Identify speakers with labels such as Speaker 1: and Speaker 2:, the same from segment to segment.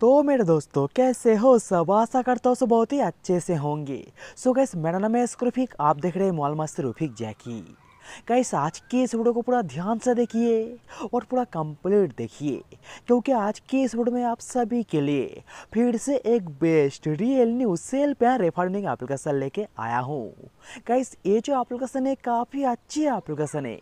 Speaker 1: तो मेरे दोस्तों कैसे हो सब आशा करता हूँ सब बहुत ही अच्छे से होंगे सो गैस मेरा नाम है स्क्रूफिक आप देख रहे हैं मॉल मास्टर रूफिक जैकी कैसे आज के इस वीडियो को पूरा ध्यान से देखिए और पूरा कंप्लीट देखिए क्योंकि आज के इस वीडियो में आप सभी के लिए फिर से एक बेस्ट रियल न्यू सेल पे रेफर एप्लीकेशन लेके आया हूँ गाइस ये जो एप्लीकेशन है काफ़ी अच्छी एप्लीकेशन है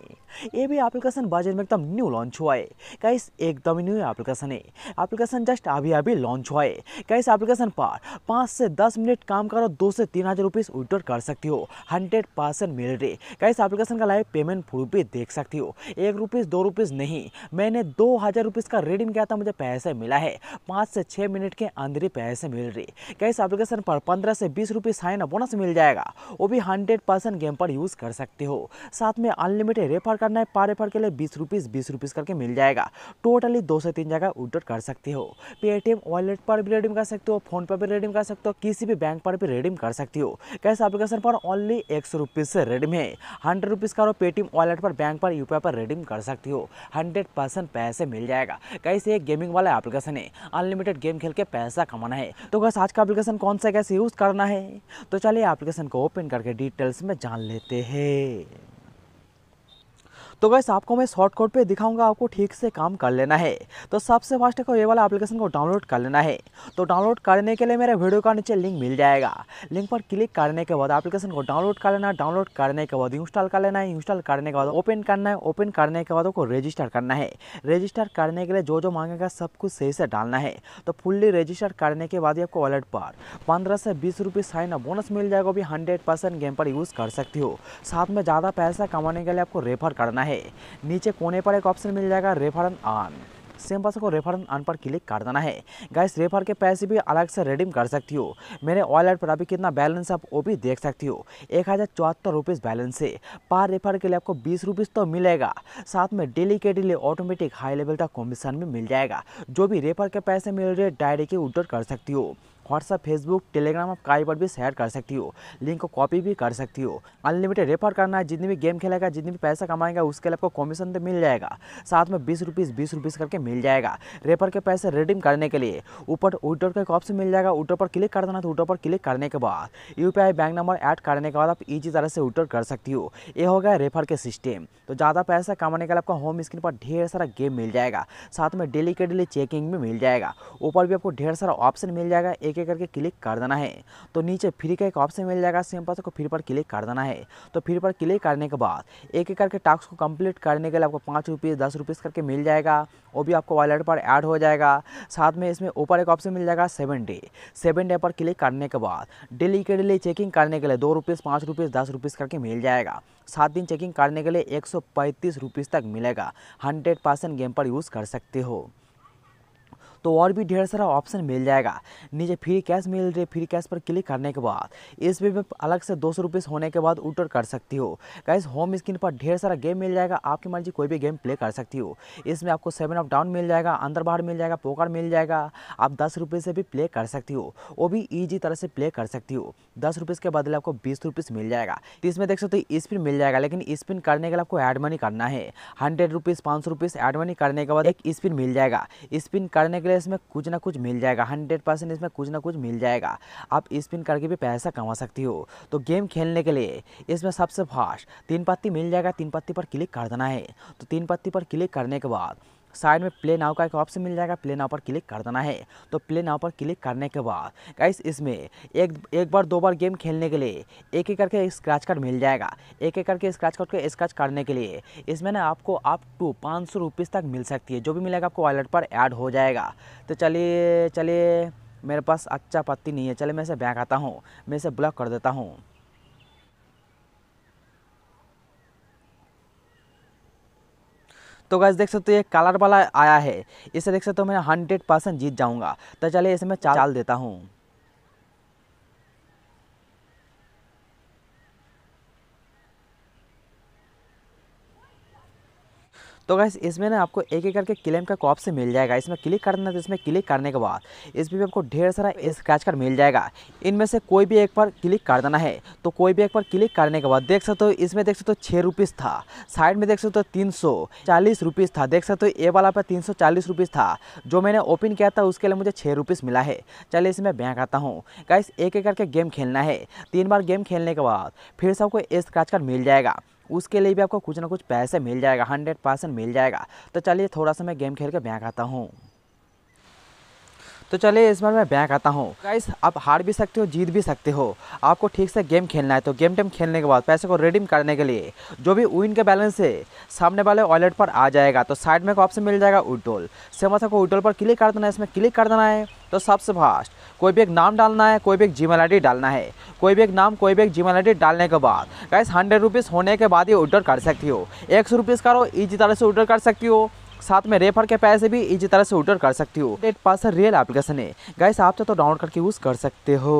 Speaker 1: ये भी एप्लीकेशन बाजार में एकदम न्यू लॉन्च हुआ है गाइस एकदम न्यू एप्लीकेशन है एप्लीकेशन जस्ट अभी अभी लॉन्च हुआ है गाइस एप्लीकेशन पर पाँच से दस मिनट काम करो दो से तीन हज़ार रुपीज़ विड्रॉ कर सकती हो हंड्रेड परसेंट मिल रही गाइस एप्लीकेशन का लाइव पेमेंट प्रूफ भी देख सकती हो एक रुपीज़ दो रुपीज़ नहीं मैंने दो हज़ार रुपीज़ का रिडीम किया था मुझे पैसे मिला है पाँच से छः मिनट के अंदर ही पैसे मिल रही गाइस एप्लीकेशन पर पंद्रह से बीस रुपीज़ साइन बोनस मिल जाएगा वो भी हंड्रेड परसेंट गेम पर यूज़ कर सकते हो साथ में अनलिमिटेड रेफर करना है पर रेफर के लिए बीस रुपीज़ बीस रुपीज़ करके मिल जाएगा टोटली दो से तीन जगह विड्रॉट कर सकते हो पेटीएम वॉलेट पर भी रेडीम कर सकते हो फोन पर भी रेडीम कर सकते हो किसी भी बैंक पर भी रेडीम कर सकते हो कैसे एप्लीकेशन पर ओनली एक सौ रुपीज़ से रिडीम है हंड्रेड रुपीज़ करो पेटीएम वॉलेट पर बैंक पर यूपीआई पर रेडीम कर सकती हो हंड्रेड परसेंट पैसे मिल जाएगा कैसे एक गेमिंग वाला एप्लीकेशन है अनलिमिटेड गेम खेल के पैसा कमाना है तो बस आज का एप्लीकेशन कौन सा कैसे यूज़ करना है तो चलिए एप्लीकेशन को ओपन करके डिटेल्स में जान लेते हैं तो गैस आपको मैं शॉर्टकट पे दिखाऊंगा आपको ठीक से काम कर लेना है तो सबसे फास्ट को ये वाला एप्लीकेशन को डाउनलोड कर लेना है तो डाउनलोड करने के लिए मेरे वीडियो का नीचे लिंक मिल जाएगा लिंक पर क्लिक करने के बाद एप्लीकेशन को डाउनलोड कर लेना डाउनलोड करने के बाद इंस्टॉल कर लेना है इंस्टॉल करने के बाद ओपन करना है ओपन करने के बाद उसको रजिस्टर करना है रजिस्टर करने के लिए जो जो मांगेगा सब कुछ सही से डालना है तो फुल्ली रजिस्टर करने के बाद आपको वॉलेट पर पंद्रह से बीस रुपये साइन अप बोनस मिल जाएगा भी हंड्रेड परसेंट गेम पर यूज़ कर सकती हो साथ में ज़्यादा पैसा कमाने के लिए आपको रेफर करना है करना है नीचे कोने पर एक ऑप्शन मिल जाएगा रेफरन आन सेम पास को रेफर आन पर क्लिक कर देना है गाइस रेफर के पैसे भी अलग से रिडीम कर सकती हो मेरे वॉलेट पर अभी कितना बैलेंस आप वो भी देख सकती हो एक हज़ार चौहत्तर रुपीज़ बैलेंस है पर रेफर के लिए आपको बीस रुपीज़ तो मिलेगा साथ में डेली के डेली ऑटोमेटिक हाई लेवल का कमीशन भी मिल जाएगा जो भी रेफर के पैसे मिल रहे डायरेक्ट उड्डर कर सकती हो व्हाट्सअप फेसबुक टेलीग्राम आप कहीं पर भी शेयर कर सकती हो लिंक को कॉपी भी कर सकती हो अनलिमिटेड रेफर करना है जितनी भी गेम खेलेगा जितनी भी पैसा कमाएगा उसके लिए आपको कमीशन तो मिल जाएगा साथ में बीस रुपीज़ बीस रुपीज़ करके मिल जाएगा रेफर के पैसे रिडीम करने के लिए ऊपर ऊटर का एक ऑप्शन मिल जाएगा ऊटर पर क्लिक कर देना तो ऊटर पर क्लिक करने के बाद यू बैंक नंबर ऐड करने के बाद आप इजी तरह से ऊटर कर सकती हो ये हो गया रेफर के सिस्टम तो ज़्यादा पैसा कमाने के लिए आपको होम स्क्रीन पर ढेर सारा गेम मिल जाएगा साथ में डेली के डेली चेकिंग भी मिल जाएगा ऊपर भी आपको ढेर सारा ऑप्शन मिल जाएगा एक एक एक करके क्लिक कर देना है तो नीचे फ्री का एक ऑप्शन मिल जाएगा सिंपल को फिर पर क्लिक कर देना है तो फिर पर क्लिक करने के बाद एक एक करके टास्क को कंप्लीट करने के लिए आपको पाँच रुपीज़ दस रुपीज़ करके मिल जाएगा वो भी आपको वॉलेट पर ऐड हो जाएगा साथ में इसमें ऊपर एक ऑप्शन मिल जाएगा सेवन डे सेवन डे पर क्लिक करने के बाद डेली के डेली चेकिंग करने के लिए दो रुपीज़ पाँच रुपीज़ दस रुपीज़ करके मिल जाएगा सात दिन चेकिंग करने के लिए एक सौ तक मिलेगा हंड्रेड परसेंट गेम पर यूज़ कर सकते हो तो और भी ढेर सारा ऑप्शन मिल जाएगा नीचे फ्री कैश मिल रही है फ्री कैश पर क्लिक करने के बाद इस में अलग से दो सौ होने के बाद उटर कर सकती हो गाइज होम स्क्रीन पर ढेर सारा गेम मिल जाएगा आपकी मर्जी कोई भी गेम प्ले कर सकती हो इसमें आपको सेवन ऑफ डाउन मिल जाएगा अंदर बाहर मिल जाएगा पोकर मिल जाएगा आप दस रुपये से भी प्ले कर सकती हो वो भी ईजी तरह से प्ले कर सकती हो दस रुपीज़ के बदले आपको बीस मिल जाएगा इसमें देख सकते स्पिन मिल जाएगा लेकिन स्पिन करने के लिए आपको एड मनी करना है हंड्रेड रुपीज़ पाँच सौ रुपीज़ एड मनी करने के बाद एक स्पिन मिल जाएगा स्पिन करने के लिए इसमें कुछ ना कुछ मिल जाएगा हंड्रेड परसेंट इसमें कुछ ना कुछ मिल जाएगा आप स्पिन करके भी पैसा कमा सकती हो तो गेम खेलने के लिए इसमें सबसे फास्ट तीन पत्ती मिल जाएगा तीन पत्ती पर क्लिक कर देना है तो तीन पत्ती पर क्लिक करने के बाद साइड में प्ले नाव का एक ऑप्शन मिल जाएगा प्ले नाव पर क्लिक कर देना है तो प्ले नाव पर क्लिक करने के बाद गाइस इसमें एक एक बार दो बार गेम खेलने के लिए एक एक करके स्क्रैच कार्ड मिल जाएगा एक एक करके स्क्रैच कार्ड को स्क्रैच करने के लिए इसमें ना आपको आप टू पाँच सौ तक मिल सकती है जो भी मिलेगा आपको वॉलेट पर ऐड हो जाएगा तो चलिए चलिए मेरे पास अच्छा पत्ती नहीं है चलिए मैं इसे बैंक आता हूँ मैं इसे ब्लॉक कर देता हूँ तो गैस देख सकते हो ये कलर वाला आया है इसे देख सकते हो मैं हंड्रेड परसेंट जीत जाऊँगा तो चलिए इसे मैं चाल देता हूँ तो गैस इसमें ना आपको एक एक करके क्लेम का कॉप से मिल जाएगा इसमें क्लिक करना तो इसमें क्लिक करने के बाद इस भी आपको ढेर सारा स्क्रैच कार्ड मिल जाएगा इनमें से कोई भी एक पर क्लिक कर देना है तो कोई भी एक पर क्लिक करने के बाद देख सकते हो इसमें देख सकते हो छः रुपीज़ था साइड में देख सकते हो तीन सौ चालीस रुपीस था देख सकते हो ए वाला पर तीन सौ चालीस रुपीस था जो मैंने ओपन किया था उसके लिए मुझे छः रुपीस मिला है चलिए इसमें बैंक आता हूँ गाइस एक एक करके गेम खेलना है तीन बार गेम खेलने के बाद फिर से आपको स्क्रैच कार्ड मिल जाएगा उसके लिए भी आपको कुछ ना कुछ पैसे मिल जाएगा हंड्रेड परसेंट मिल जाएगा तो चलिए थोड़ा सा मैं गेम खेल के बैंक आता हूँ तो चलिए इस बार मैं बैक आता हूँ गाइस आप हार भी सकते हो जीत भी सकते हो आपको ठीक से गेम खेलना है तो गेम टेम खेलने के बाद पैसे को रिडीम करने के लिए जो भी विन का बैलेंस है सामने वाले वॉलेट पर आ जाएगा तो साइड में को ऑप्शन मिल जाएगा उडोल सेमस को उटोल पर क्लिक कर देना है इसमें क्लिक कर देना है तो सबसे फास्ट कोई भी एक नाम डालना है कोई भी एक जी मेल डालना है कोई भी एक नाम कोई भी एक जी मेल डालने के बाद गाइस हंड्रेड रुपीज़ होने के बाद ही ऑर्डर कर सकती हो एक सौ रुपीज़ करो इसी तरह से ऑर्डर कर सकती हो साथ में रेफर के पैसे भी इसी तरह से उडर कर सकती हो डेट पास रियल एप्लीकेशन है गाइस आप चाहे तो डाउनलोड करके यूज़ कर सकते हो